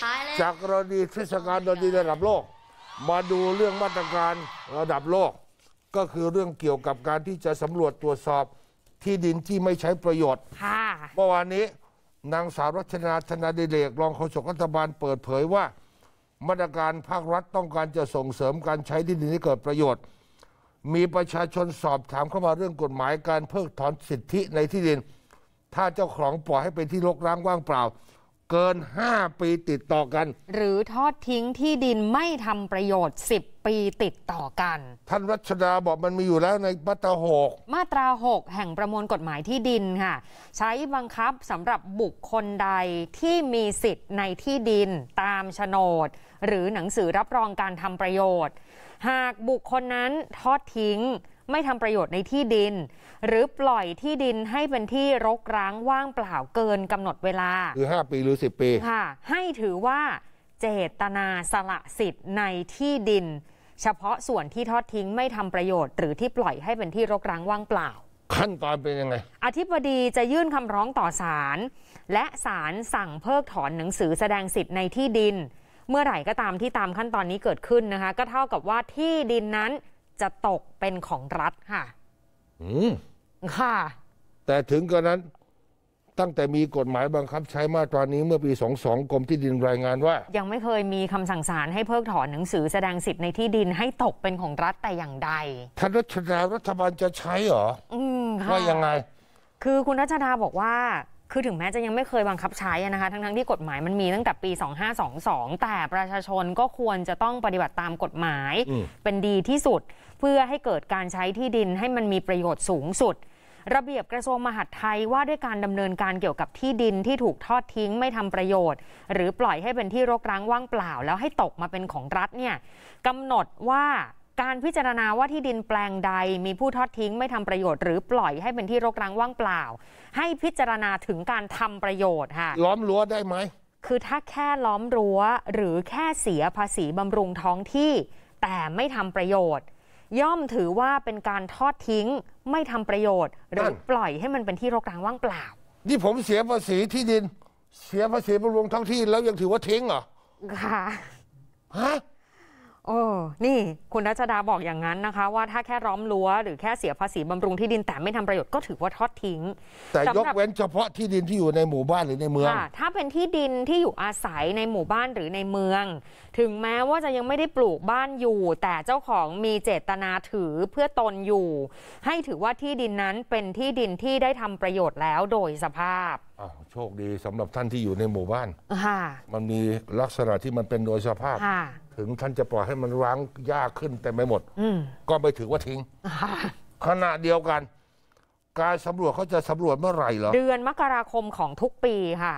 ช้แล้วจากกรณีเทศกาลดนตรีระดับโลก มาดูเรื่องมาตรการระดับโลก ก็คือเรื่องเกี่ยวกับการที่จะสำรวจตรวจสอบที่ดินที่ไม่ใช้ประโยชน์เมื่อวานนี้นางสาวรัชนาธนาดิเรกรองโฆษกรัฐบาลเปิดเผยว่า มาตรการภาครัฐต้องการจะส่งเสริมการใช้ที่ดินที่เกิดประโยชน์ มีประชาชนสอบถามเข้ามาเรื่องกฎหมาย การเพิกถอนสิทธิในที่ดิน ถ้าเจ้าของปล่อยให้เป็นที่รกร้างว่างเปล่าเกิน 5 ปีติดต่อกัน หรือทอดทิ้งที่ดินไม่ทำประโยชน์ 10 ปีติดต่อกัน ท่านรัชดาบอกมันมีอยู่แล้วในมาตราหกมาตรา6แห่งประมวลกฎหมายที่ดินค่ะ ใช้บังคับสำหรับบุคคลใดที่มีสิทธิ์ในที่ดินตามโฉนด หรือหนังสือรับรองการทำประโยชน์ หากบุคคลนั้นทอดทิ้งไม่ทำประโยชน์ในที่ดิน หรือปล่อยที่ดินให้เป็นที่ รกร้างว่างเปล่าเกินกำหนดเวลาคือ 5 ปี หรือ 10 ปีค่ะ ให้ถือว่าเจตนาสละสิทธิ์ในที่ดิน เฉพาะส่วนที่ทอดทิ้งไม่ทำประโยชน์หรือที่ปล่อยให้เป็นที่ รกร้างว่างเปล่า ขั้นตอนเป็นยังไง อธิบดีจะยื่นคำร้องต่อศาลและศาลสั่งเพิกถอนหนังสือแสดงสิทธิ์ในที่ดิน เมื่อไหร่ก็ตามที่ตามขั้นตอนนี้เกิดขึ้นนะคะ ก็เท่ากับว่าที่ดินนั้นจะตกเป็นของรัฐค่ะ อืม ค่ะ แต่ถึงกระนั้นตั้งแต่มีกฎหมายบังคับ ใช้มาตรานี้เมื่อปี 22 กรมที่ดินรายงานว่า ยังไม่เคยมีคำสั่งศาลให้เพิกถอนหนังสือแสดงสิทธิ์ในที่ดิน ให้ตกเป็นของรัฐแต่อย่างใดท่านรัชดารัฐบาลจะใช้หรออว่ายังไง คือคุณรัชดาบอกว่าคือถึงแม้จะยังไม่เคยบังคับใช้นะคะทั้งๆทที่กฎหมายมันมีตั้งแต่ปี 2522 แต่ประชาชนก็ควรจะต้องปฏิบัติตามกฎหมายเป็นดีที่สุด เพื่อให้เกิดการใช้ที่ดินให้มันมีประโยชน์สูงสุด ระเบียบกระทรวงมหาดไทยว่าด้วยการดำเนินการเกี่ยวกับที่ดินที่ถูกทอดทิ้งไม่ทำประโยชน์ หรือปล่อยให้เป็นที่รกร้างว่างเปล่า แล้วให้ตกมาเป็นของรัฐเนี่ยกำหนดว่าการพิจารณาว่าที่ดินแปลงใดมีผู้ทอดทิ้งไม่ทำประโยชน์หรือปล่อยให้เป็นที่รกร้างว่างเปล่า ให้พิจารณาถึงการทำประโยชน์ค่ะล้อมรั้วได้ไหม คือถ้าแค่ล้อมรั้วหรือแค่เสียภาษีบำรุงท้องที่ แต่ไม่ทำประโยชน์ ย่อมถือว่าเป็นการทอดทิ้งไม่ทำประโยชน์ หรือปล่อยให้มันเป็นที่รกร้างว่างเปล่านี่ผมเสียภาษีที่ดิน เสียภาษีบำรุงท้องที่ แล้วยังถือว่าทิ้งเหรอค่ะฮะโอ้นี่คุณรัชดาบอกอย่างนั้นนะคะ ว่าถ้าแค่ร้อมรั้วหรือแค่เสียภาษีบำรุงที่ดิน แต่ไม่ทำประโยชน์ก็ถือว่าทอดทิ้ง แต่ยกเว้นเฉพาะที่ดินที่อยู่ในหมู่บ้านหรือในเมือง ถ้าเป็นที่ดินที่อยู่อาศัยในหมู่บ้านหรือในเมือง ถึงแม้ว่าจะยังไม่ได้ปลูกบ้านอยู่ แต่เจ้าของมีเจตนาถือเพื่อตนอยู่ ให้ถือว่าที่ดินนั้นเป็นที่ดินที่ได้ทำประโยชน์แล้วโดยสภาพ โชคดีสำหรับท่านที่อยู่ในหมู่บ้านมันมีลักษณะที่มันเป็นโดยสภาพถึงท่านจะปล่อยให้มันร้างยากขึ้น แต่ไม่หมดก็ไม่ถือว่าทิ้งขณะเดียวกัน การสำรวจเขาจะสำรวจเมื่อไหร่เหรอ เดือนมกราคมของทุกปีค่ะ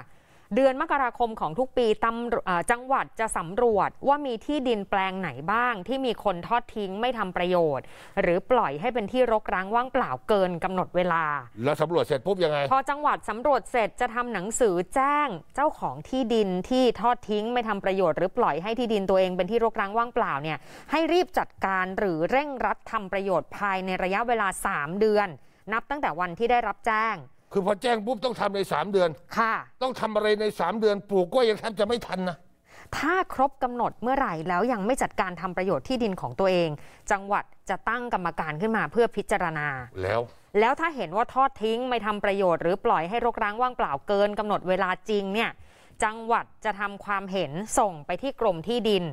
เดือนมกราคมของทุกปีตำจังหวัดจะสำรวจว่ามีที่ดินแปลงไหนบ้าง ที่มีคนทอดทิ้งไม่ทำประโยชน์ หรือปล่อยให้เป็นที่รกร้างว่างเปล่าเกินกำหนดเวลา แล้วสำรวจเสร็จปุ๊บยังไง พอจังหวัดสำรวจเสร็จจะทำหนังสือแจ้งเจ้าของที่ดินที่ทอดทิ้ง ไม่ทำประโยชน์ หรือปล่อยให้ที่ดินตัวเองเป็นที่รกร้างว่างเปล่าเนี่ยให้รีบจัดการหรือเร่งรัดทำประโยชน์ภายในระยะเวลา 3 เดือน นับตั้งแต่วันที่ได้รับแจ้งคือพอแจ้งปุ๊บต้องทำใน3เดือน ค่ะ ต้องทำอะไรใน3เดือนปลูกกล้วยยังแทบจะไม่ทันนะ ถ้าครบกำหนดเมื่อไหร่แล้วยังไม่จัดการทำประโยชน์ที่ดินของตัวเอง จังหวัดจะตั้งกรรมการขึ้นมาเพื่อพิจารณา แล้ว แล้วถ้าเห็นว่าทอดทิ้งไม่ทำประโยชน์หรือปล่อยให้รกร้างว่างเปล่าเกิน กำหนดเวลาจริงเนี่ยจังหวัดจะทำความเห็นส่งไปที่กรมที่ดิน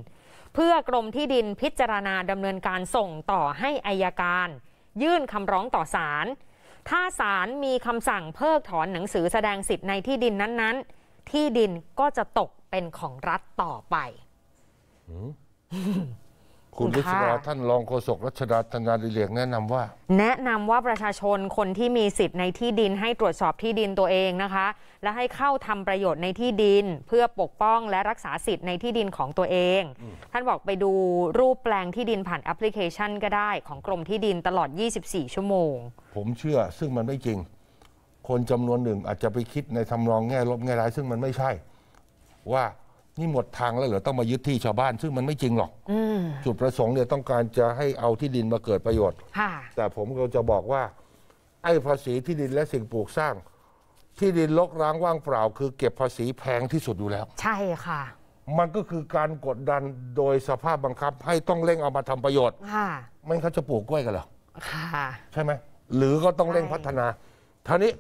เพื่อกรมที่ดินพิจารณาดำเนินการส่งต่อให้อายการ ยื่นคำร้องต่อศาลถ้าศาลมีคำสั่งเพิกถอนหนังสือแสดงสิทธิ์ในที่ดินนั้นๆ ที่ดินก็จะตกเป็นของรัฐต่อไปคุณวิศวะท่านรองโฆษกรัชดาธนาดิเรกแนะนำว่า แนะนำว่าประชาชนคนที่มีสิทธิ์ในที่ดินให้ตรวจสอบที่ดินตัวเองนะคะ และให้เข้าทำประโยชน์ในที่ดินเพื่อปกป้องและรักษาสิทธิ์ในที่ดินของตัวเอง ท่านบอกไปดูรูปแปลงที่ดินผ่านแอปพลิเคชันก็ได้ ของ กรมที่ดินตลอด 24 ชั่วโมง ผมเชื่อซึ่งมันไม่จริง คนจำนวนหนึ่งอาจจะไปคิดในทำรองแง่ลบแง่ร้ายซึ่งมันไม่ใช่ว่านี่หมดทางแล้วเหรอต้องมายึดที่ชาวบ้านซึ่งมันไม่จริงหรอกจุดประสงค์เนี่ยต้องการจะให้เอาที่ดินมาเกิดประโยชน์แต่ผมก็จะบอกว่าไอ้ภาษีที่ดินและสิ่งปลูกสร้าง ที่ดินลกร้างว่างเปล่า คือ เก็บภาษีแพงที่สุดอยู่แล้ว ใช่ค่ะมันก็คือการกดดันโดยสภาพบังคับ ให้ต้องเร่งเอามาทำประโยชน์ค่ะไม่งั้นเขาจะปลูกกล้วยกันหรอใช่ไหมหรือก็ต้องเร่งพัฒนาท่านี้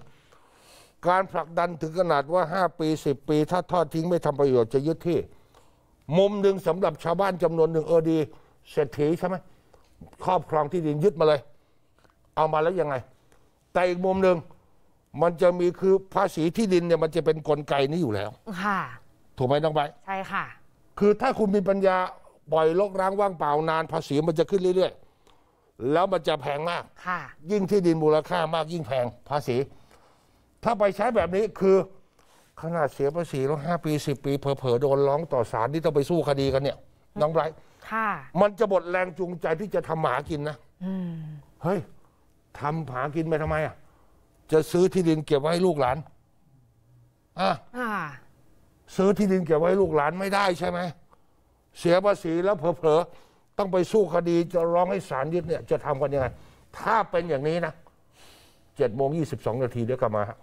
การผลักดันถึงขนาดว่า 5 ปี 10 ปี ถ้าทอดทิ้งไม่ทำประโยชน์จะยึดที่ มุมหนึ่งสำหรับชาวบ้านจำนวนหนึ่งเออดีเศรษฐีใช่ไหมครอบครองที่ดินยึดมาเลย เอามาแล้วยังไง แต่อีกมุมหนึ่งมันจะมีคือภาษีที่ดินเนี่ยมันจะเป็นนกลไกนี้อยู่แล้วค่ะ ถูกไหมน้องใบใช่ค่ะ คือถ้าคุณมีปัญญา ปล่อยลกร้างว่างเปล่านาน ภาษีมันจะขึ้นเรื่อยๆแล้วมันจะแพงมากยิ่งที่ดินมูลค่ามากยิ่งแพงภาษีถ้าไปใช้แบบนี้คือ ขนาดเสียภาษีแล้วห้าปีสิบปีเผลอๆโดนร้องต่อศาลที่ต้องไปสู้คดีกันเนี่ยน้องไรค่ะ มันจะบดแรงจูงใจที่จะทำหมากินนะอืเฮ้ยทำหากินไปทำไมอ่ะจะซื้อที่ดินเก็บไว้ให้ลูกหลานอ่ะอ่าซื้อที่ดินเก็บไว้ลูกหลานไม่ได้ใช่ไหมเสียภาษีแล้วเผลอๆต้องไปสู้คดี จะร้องให้ศาลยึดเนี่ย จะทำกันยังไงถ้าเป็นอย่างนี้นะเจ็ดโมงยี่สิบสองนาทีเดี๋ยวกลับมาับ